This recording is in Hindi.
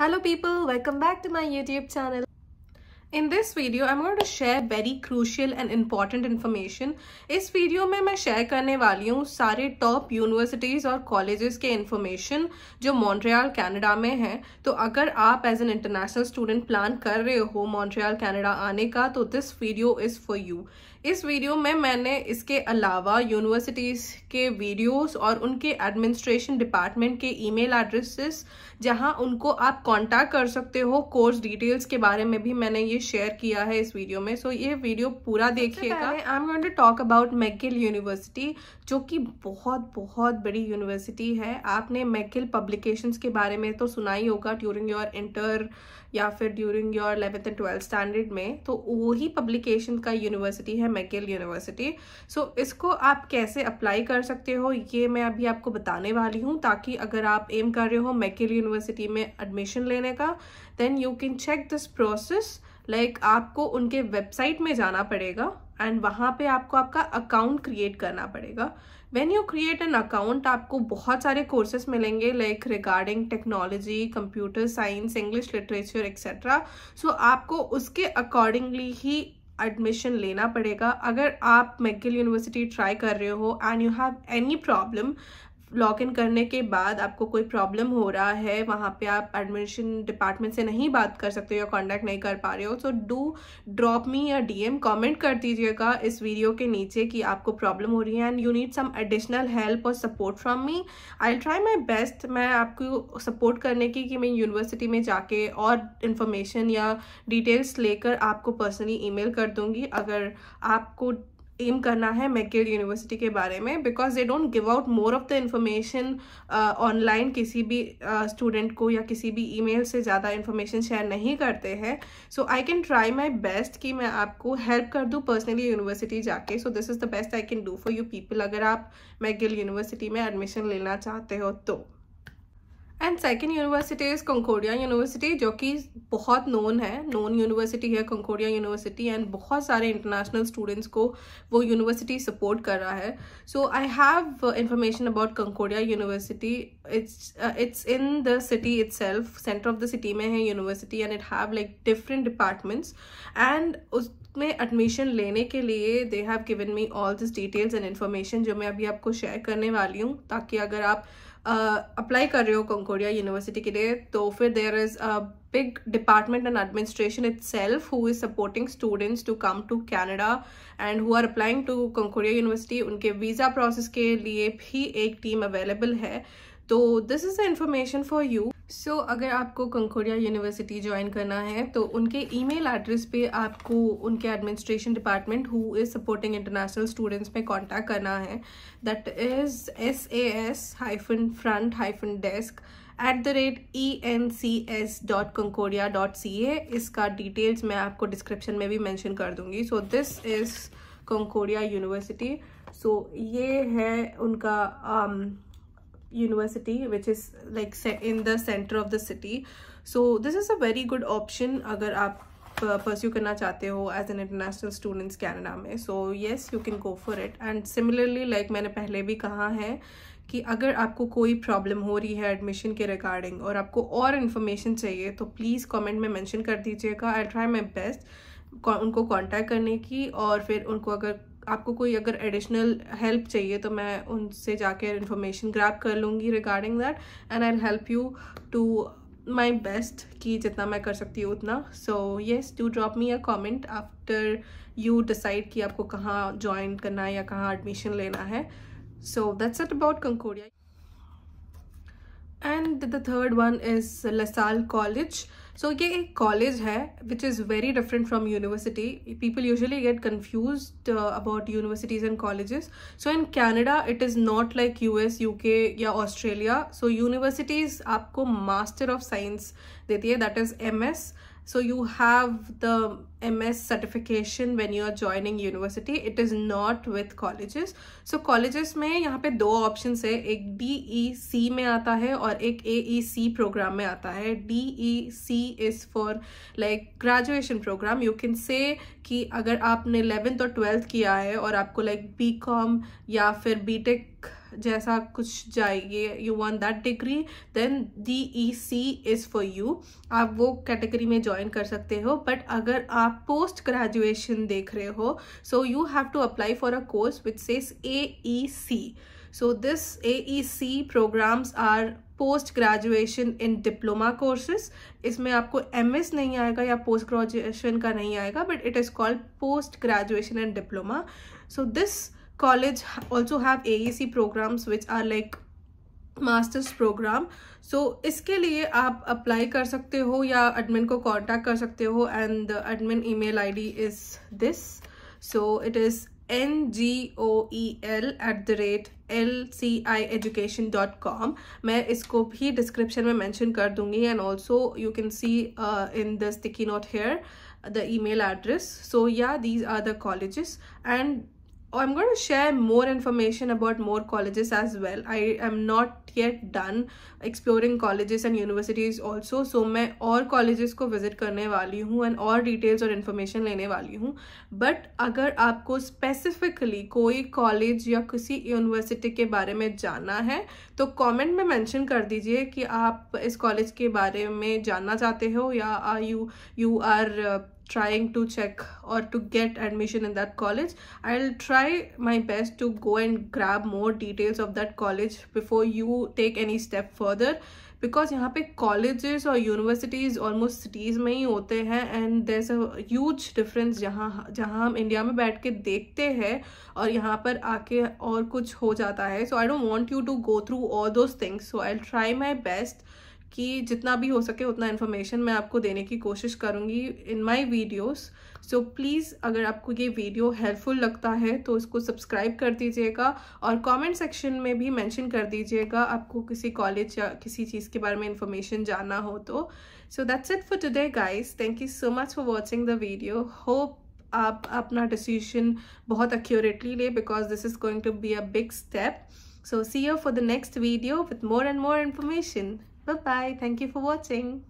Hello people, welcome back to my YouTube channel. In this video, I'm going to share very crucial and important information. इस वीडियो में मैं शेयर करने वाली हूँ सारे टॉप यूनिवर्सिटीज़ और कॉलेजेस के इन्फॉर्मेशन जो मॉन्ट्रियाल कैनेडा में हैं तो अगर आप as an international student plan कर रहे हो मॉन्ट्रियाल कैनेडा आने का तो this video is for you इस वीडियो में मैंने इसके अलावा यूनिवर्सिटीज़ के वीडियोस और उनके एडमिनिस्ट्रेशन डिपार्टमेंट के ईमेल एड्रेसेस जहां उनको आप कांटेक्ट कर सकते हो कोर्स डिटेल्स के बारे में भी मैंने ये शेयर किया है इस वीडियो में सो so, ये वीडियो पूरा देखिएगा I am going to talk about McGill university जो कि बहुत बहुत बड़ी यूनिवर्सिटी है आपने मैकिल पब्लिकेशन के बारे में तो सुना ही होगा ड्यूरिंग योर इंटर या फिर during your eleventh and twelfth standard में तो वही पब्लिकेशन का यूनिवर्सिटी है मैकेल यूनिवर्सिटी सो इसको आप कैसे अप्लाई कर सकते हो ये मैं अभी आपको बताने वाली हूँ ताकि अगर आप एम कर रहे हो मैकेल यूनिवर्सिटी में एडमिशन लेने का then you can check this process like आपको उनके वेबसाइट में जाना पड़ेगा एंड वहाँ पे आपको आपका अकाउंट क्रिएट करना पड़ेगा when you create an account आपको बहुत सारे कोर्सेस मिलेंगे like regarding technology computer science English literature etcetera so आपको उसके अकॉर्डिंगली ही एडमिशन लेना पड़ेगा अगर आप मैगिल यूनिवर्सिटी ट्राई कर रहे हो and you have any problem log in करने के बाद आपको कोई प्रॉब्लम हो रहा है वहाँ पे आप एडमिशन डिपार्टमेंट से नहीं बात कर सकते हो या कॉन्टैक्ट नहीं कर पा रहे हो सो डू ड्रॉप मी या डीएम कमेंट कर दीजिएगा इस वीडियो के नीचे कि आपको प्रॉब्लम हो रही है and you need some additional help और support from me I try my best मैं आपको सपोर्ट करने की कि मैं यूनिवर्सिटी में जाके और इन्फॉर्मेशन या डिटेल्स लेकर आपको पर्सनली मेल कर दूँगी अगर आपको एम करना है मैकेड यूनिवर्सिटी के बारे में because they don't give out more of the information online किसी भी स्टूडेंट uh, को या किसी भी ईमेल से ज़्यादा इन्फॉर्मेशन शेयर नहीं करते हैं so I can try my best कि मैं आपको हेल्प कर दूँ पर्सनली यूनिवर्सिटी जाके so this is the best I can do for you people अगर आप मैगिल यूनिवर्सिटी में एडमिशन लेना चाहते हो तो and second university is Concordia university जो कि बहुत नोन है नोन यूनिवर्सिटी है कंकोडिया यूनिवर्सिटी एंड बहुत सारे इंटरनेशनल स्टूडेंट्स को वो यूनिवर्सिटी सपोर्ट कर रहा है so I have information about Concordia university it's it's in the city itself centre of the city में है university and it have like different departments and उसमें एडमिशन लेने के लिए they have given me all this details and information जो मैं अभी आपको शेयर करने वाली हूँ ताकि अगर आप अप्लाई कर रहे हो कंकोडिया यूनिवर्सिटी के लिए तो फिर there is a big department and administration itself who is supporting students to come to Canada and who are applying to Concordia university उनके वीजा प्रोसेस के लिए भी एक टीम अवेलेबल है तो this is the information for you so so, अगर आपको कंकोडिया यूनिवर्सिटी ज्वाइन करना है तो उनके ईमेल एड्रेस पे आपको उनके administration department who is supporting international students में कांटेक्ट करना है that is S A S hyphen front hyphen desk at the rate E N C S dot Concordia dot C A इसका डिटेल्स मैं आपको डिस्क्रिप्शन में भी मैंशन कर दूंगी so this is Concordia university so ये है उनका um, university which is like in the center of the city so this is a very good option agar aap pursue karna chahte ho as an international students canada mein so yes you can go for it and similarly like maine pehle bhi kaha hai कि अगर आपको कोई प्रॉब्लम हो रही है एडमिशन के रिगार्डिंग और आपको और इन्फॉर्मेशन चाहिए तो प्लीज़ कमेंट में मेंशन कर दीजिएगा आई ट्राई माई बेस्ट उनको कांटेक्ट करने की और फिर उनको अगर आपको कोई अगर एडिशनल हेल्प चाहिए तो मैं उनसे जाकर इन्फॉर्मेशन ग्रैप कर लूँगी regarding that and I help you to my best कि जितना मैं कर सकती हूँ उतना so yes do drop me a comment after you decide कि आपको कहाँ ज्वाइन करना है या कहाँ एडमिशन लेना है so that's it about Concordia and the third one is LaSalle college so ये एक कॉलेज है which is very different from university people usually get confuse about universities and colleges so in Canada it is not like U S U K या ऑस्ट्रेलिया सो यूनिवर्सिटीज़ आपको मास्टर ऑफ साइंस देती है that is M S so you have the ms certification when you are joining university it is not with colleges so colleges mein yahan pe do options hai ek DEC mein aata hai aur ek AEC program mein aata hai DEC is for like graduation program you can say ki agar aapne 11th और 12th kiya hai aur aapko like BCom ya fir BTech जैसा कुछ जाइए you want that degree then D E C is for you आप वो कैटेगरी में ज्वाइन कर सकते हो बट अगर आप पोस्ट ग्रेजुएशन देख रहे हो so you have to apply for a course which says A E C A E C programs are post graduation in diploma courses इसमें आपको एम एस नहीं आएगा या पोस्ट ग्रेजुएशन का नहीं आएगा but it is called post graduation in diploma so this college also have AEC programs which are like masters program so इसके लिए आप अप्लाई कर सकते हो या एडमिन को कांटेक्ट कर सकते हो and the admin I D is this so it is N G O E L at the rate L C I education dot com मैं इसको भी डिस्क्रिप्शन में मैंशन कर दूंगी and also you can see in the sticky note here the email address so या these are the college and I'm going to share more information about more colleges as well. I am not yet done exploring colleges and universities also. So मैं और colleges को visit करने वाली हूँ and और details और information लेने वाली हूँ But अगर आपको specifically कोई college या किसी university के बारे में जानना है तो comment में mention कर दीजिए कि आप इस college के बारे में जानना चाहते हो या you you are trying to check or to get admission in that college i'll try my best to go and grab more details of that college before you take any step further because yahan pe colleges or universities almost cities mein hi hote hain and there's a huge difference jahan jahan hum india mein baith ke dekhte hain aur yahan par aake aur kuch ho jata hai so i don't want you to go through all those things so i'll try my best कि जितना भी हो सके उतना इन्फॉर्मेशन मैं आपको देने की कोशिश करूँगी इन माई वीडियोज़ सो प्लीज़ अगर आपको ये वीडियो हेल्पफुल लगता है तो इसको सब्सक्राइब कर दीजिएगा और कमेंट सेक्शन में भी मेंशन कर दीजिएगा आपको किसी कॉलेज या किसी चीज़ के बारे में इन्फॉर्मेशन जानना हो तो so that's it for today guys thank you so much for watching the video hope आप अपना डिसीजन बहुत अक्यूरेटली ले because this is going to be a big step so see you for the next video with more and more information Bye bye. Thank you for watching.